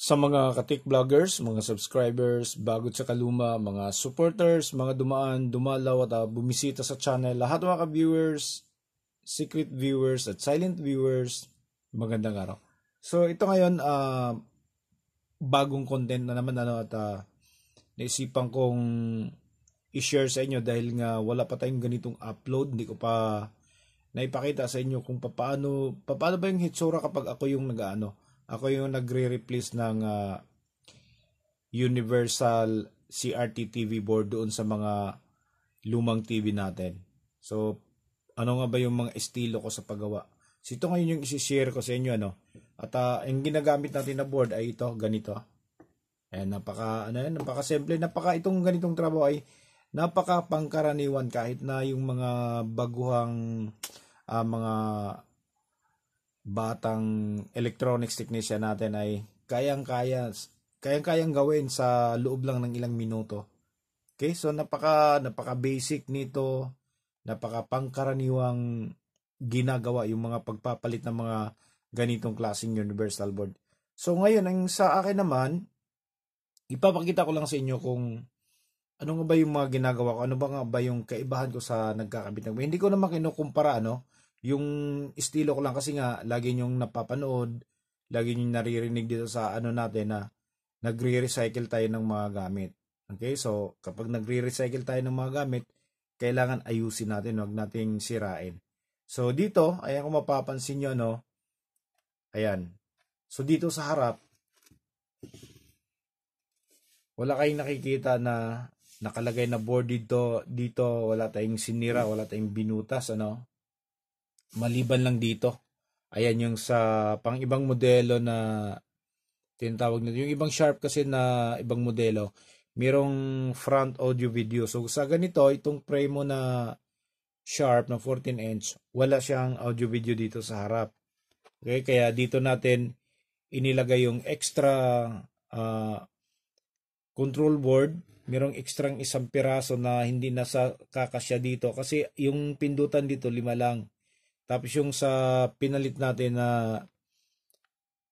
sa mga katik vloggers, mga subscribers, bago sa kaluma, mga supporters, mga dumaan, dumalaw at uh, bumisita sa channel, lahat mga ka-viewers, secret viewers at silent viewers, magandang araw. So ito ngayon, uh, bagong content na naman ano, at uh, naisipan kong i-share sa inyo dahil nga wala pa tayong ganitong upload, hindi ko pa naipakita sa inyo kung paano, paano ba yung hitsura kapag ako yung nag-ano, ako yung nagre-replace ng uh, universal CRT TV board doon sa mga lumang TV natin. So, ano nga ba yung mga estilo ko sa paggawa? So, ito ngayon yung isi-share ko sa inyo. Ano? At uh, yung ginagamit natin na board ay ito, ganito. Ayan, napaka, ano yan, napaka simple. Napaka itong ganitong trabaho ay napaka pangkaraniwan kahit na yung mga baguhang uh, mga batang electronics technician natin ay kayang-kaya kayang-kayang gawin sa loob lang ng ilang minuto. Okay, so napaka napaka basic nito, napaka pangkaraniwang ginagawa yung mga pagpapalit ng mga ganitong klaseng universal board. So ngayon ang sa akin naman, ipapakita ko lang sa inyo kung ano nga ba yung mga ginagawa ko, ano ba nga ba yung kaibahan ko sa nagkakabit ng. Hindi ko naman kinukumpara ano, yung estilo ko lang kasi nga, lagi nyong napapanood, lagi nyong naririnig dito sa ano natin na nagre-recycle tayo ng mga gamit. Okay, so kapag nagre-recycle tayo ng mga gamit, kailangan ayusin natin, wag nating sirain. So dito, ayan kung mapapansin nyo, no? Ayan. So dito sa harap, wala kayong nakikita na nakalagay na board dito, dito wala tayong sinira, wala tayong binutas, ano? maliban lang dito. Ayan yung sa pang ibang modelo na tinatawag nito. Yung ibang Sharp kasi na ibang modelo, merong front audio video. So sa ganito, itong frame na Sharp na 14 inch, wala siyang audio video dito sa harap. Okay, kaya dito natin inilagay yung extra uh, control board. Merong extra isang piraso na hindi nasa kakasya dito kasi yung pindutan dito lima lang. Tapos yung sa pinalit natin na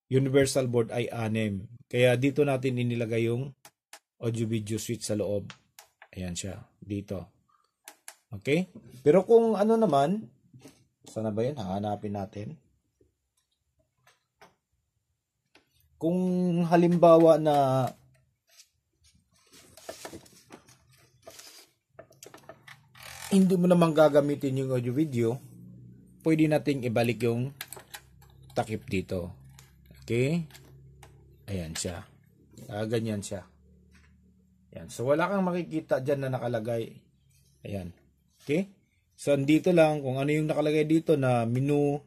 universal board ay 6. Kaya dito natin inilagay yung audio video switch sa loob. Ayan siya. Dito. Okay? Pero kung ano naman, sana ba yun? Hanapin natin. Kung halimbawa na hindi mo naman gagamitin yung audio video, pwede nating ibalik yung takip dito. Okay? Ayan siya. Ah, ganyan siya. Ayan. So, wala kang makikita dyan na nakalagay. Ayan. Okay? So, andito lang kung ano yung nakalagay dito na menu,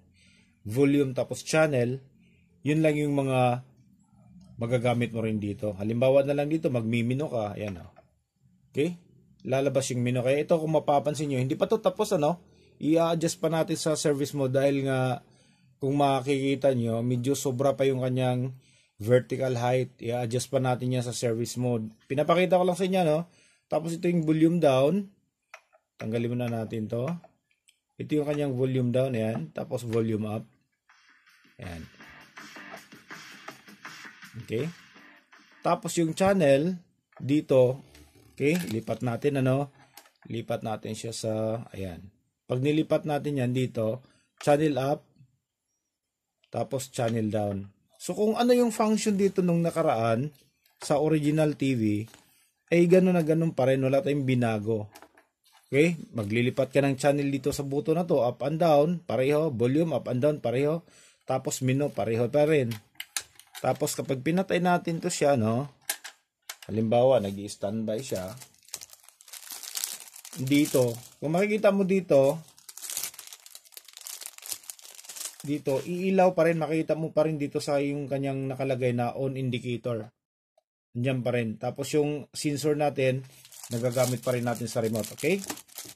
volume, tapos channel, yun lang yung mga magagamit mo rin dito. Halimbawa na lang dito, magmimino ka. Ayan Oh. Okay? Lalabas yung menu. Kaya ito, kung mapapansin nyo, hindi pa to tapos ano i-adjust pa natin sa service mo dahil nga kung makikita nyo, medyo sobra pa yung kanyang vertical height. I-adjust pa natin yan sa service mode. Pinapakita ko lang sa inyo, no? Tapos ito yung volume down. Tanggalin muna natin to. Ito yung kanyang volume down, yan. Tapos volume up. Yan. Okay. Tapos yung channel, dito, okay, lipat natin, ano? Lipat natin siya sa, ayan. Pag nilipat natin yan dito, channel up, tapos channel down. So kung ano yung function dito nung nakaraan sa original TV, ay gano'n ganun na ganun pa rin, wala tayong binago. Okay, maglilipat ka ng channel dito sa buto na to, up and down, pareho, volume, up and down, pareho, tapos menu, pareho pa rin. Tapos kapag pinatay natin to siya, no, halimbawa, nag-standby siya, dito. Kung makikita mo dito, dito, iilaw pa rin, makikita mo pa rin dito sa yung kanyang nakalagay na on indicator. Andiyan pa rin. Tapos yung sensor natin, nagagamit pa rin natin sa remote, okay?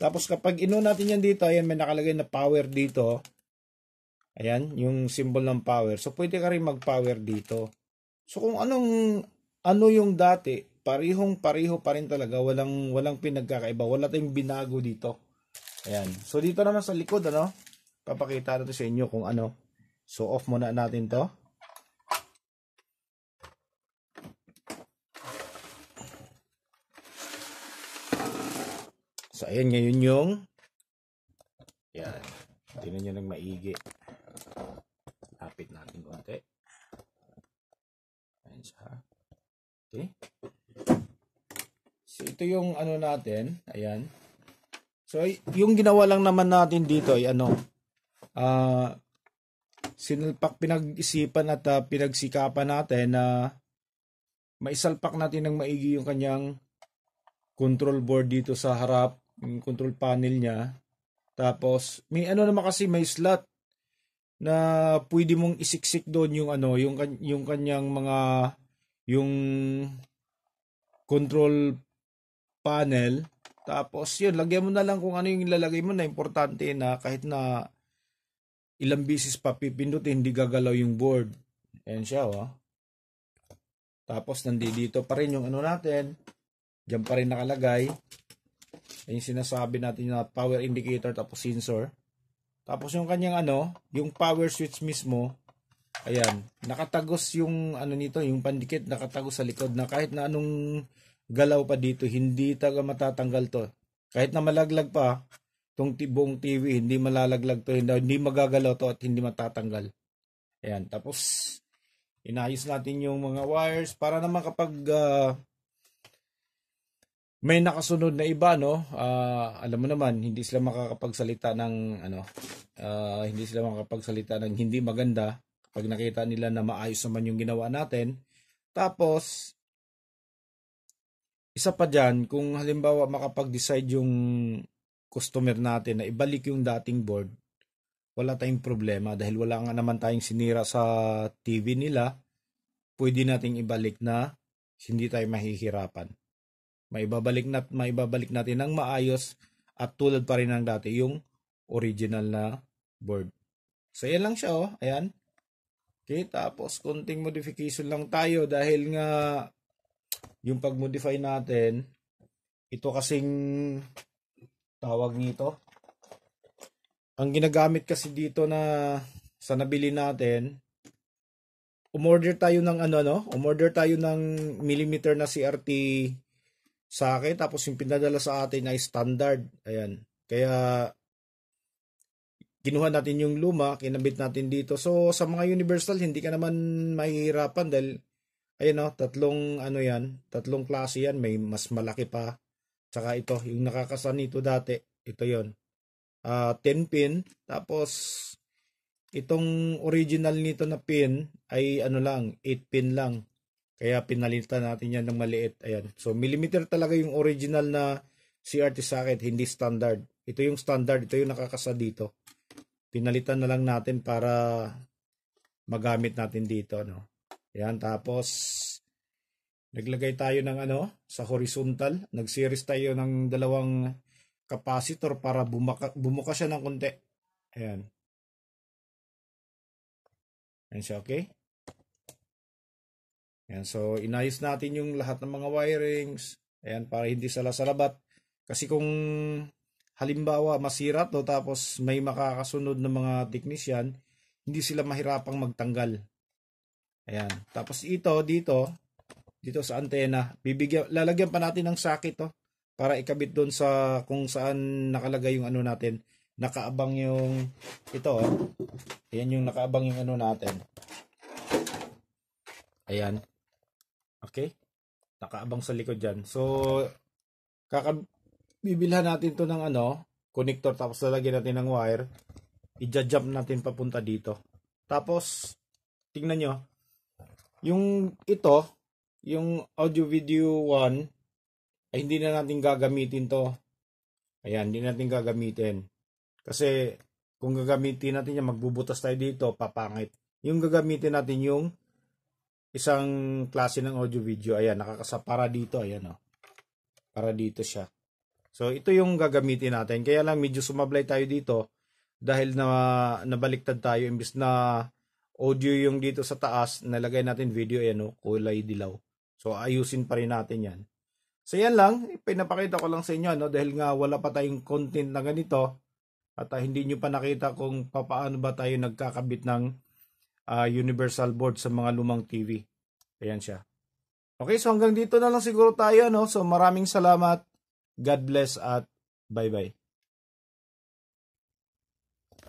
Tapos kapag ino natin yan dito, ayan may nakalagay na power dito. Ayan, yung symbol ng power. So pwede ka rin mag-power dito. So kung anong ano yung dati, parehong pareho pa rin talaga, walang walang pinagkakaiba, wala tayong binago dito. Ayan. So dito naman sa likod ano, papakita natin sa inyo kung ano. So off muna natin 'to. So ayan ngayon yung Ayan. Tingnan niyo nang maigi. Lapit natin konti. Ayan siya. Okay. So, ito yung ano natin. Ayan. So, yung ginawa lang naman natin dito ay ano, uh, sinalpak pinag-isipan at uh, pinagsikapan natin na maisalpak natin ng maigi yung kanyang control board dito sa harap, yung control panel niya. Tapos, may ano naman kasi, may slot na pwede mong isiksik doon yung ano, yung, yung kanyang mga, yung control panel. Tapos yun, lagyan mo na lang kung ano yung ilalagay mo na importante na kahit na ilang bisis pa pipindutin, hindi gagalaw yung board. Ayan siya, oh. Tapos, nandito pa rin yung ano natin. Diyan pa rin nakalagay. Ayan yung sinasabi natin na power indicator tapos sensor. Tapos yung kanyang ano, yung power switch mismo, ayan, nakatagos yung ano nito, yung pandikit nakatagos sa likod na kahit na anong galaw pa dito, hindi talaga matatanggal to. Kahit na malaglag pa, itong buong TV, hindi malalaglag to, hindi, magagalaw to at hindi matatanggal. Ayan, tapos inayos natin yung mga wires para naman kapag uh, may nakasunod na iba no uh, alam mo naman hindi sila makakapagsalita ng ano uh, hindi sila makakapagsalita ng hindi maganda kapag nakita nila na maayos naman yung ginawa natin tapos isa pa dyan, kung halimbawa makapag-decide yung customer natin na ibalik yung dating board, wala tayong problema dahil wala nga naman tayong sinira sa TV nila, pwede nating ibalik na hindi tayo mahihirapan. Maibabalik, na, maibabalik natin ng maayos at tulad pa rin ng dati yung original na board. So, yan lang siya, oh. Ayan. Okay, tapos konting modification lang tayo dahil nga yung pag-modify natin, ito kasing tawag nito. Ang ginagamit kasi dito na sa nabili natin, umorder tayo ng ano no, umorder tayo ng millimeter na CRT sa akin tapos yung pinadala sa atin ay standard. Ayan. Kaya kinuha natin yung luma, kinabit natin dito. So sa mga universal hindi ka naman mahihirapan dahil Ayan no, tatlong ano yan, tatlong klase yan, may mas malaki pa. Tsaka ito, yung nakakasan nito dati, ito yon uh, 10 pin, tapos itong original nito na pin ay ano lang, 8 pin lang. Kaya pinalitan natin yan ng maliit. Ayan. So, millimeter talaga yung original na CRT socket, hindi standard. Ito yung standard, ito yung nakakasa dito. Pinalitan na lang natin para magamit natin dito. No? Ayan, tapos naglagay tayo ng ano sa horizontal. Nag-series tayo ng dalawang capacitor para bumaka, bumuka siya ng konti. Ayan. Ayan siya, okay? Ayan, so inayos natin yung lahat ng mga wirings. Ayan, para hindi sala salabat. Kasi kung halimbawa masira to tapos may makakasunod ng mga technician, hindi sila mahirapang magtanggal. Ayan. Tapos ito, dito, dito sa antena, bibigyan, lalagyan pa natin ng socket to oh, para ikabit doon sa kung saan nakalagay yung ano natin. Nakaabang yung ito. Oh. Ayan yung nakaabang yung ano natin. Ayan. Okay. Nakaabang sa likod dyan. So, kaka bibilhan natin to ng ano, connector tapos lalagyan natin ng wire. Ija-jump natin papunta dito. Tapos, tingnan nyo, yung ito, yung audio video 1, ay hindi na natin gagamitin to. Ayan, hindi natin gagamitin. Kasi kung gagamitin natin yan, magbubutas tayo dito, papangit. Yung gagamitin natin yung isang klase ng audio video, ayan, nakakasapara dito, ayan o. Oh. Para dito siya. So, ito yung gagamitin natin. Kaya lang, medyo sumablay tayo dito dahil na nabaliktad tayo imbis na audio yung dito sa taas, nalagay natin video, ayan o, oh, kulay dilaw. So, ayusin pa rin natin yan. So, yan lang, pinapakita ko lang sa inyo, ano, dahil nga wala pa tayong content na ganito, at uh, hindi nyo pa nakita kung paano ba tayo nagkakabit ng uh, universal board sa mga lumang TV. Ayan siya. Okay, so hanggang dito na lang siguro tayo, no? So, maraming salamat. God bless at bye-bye.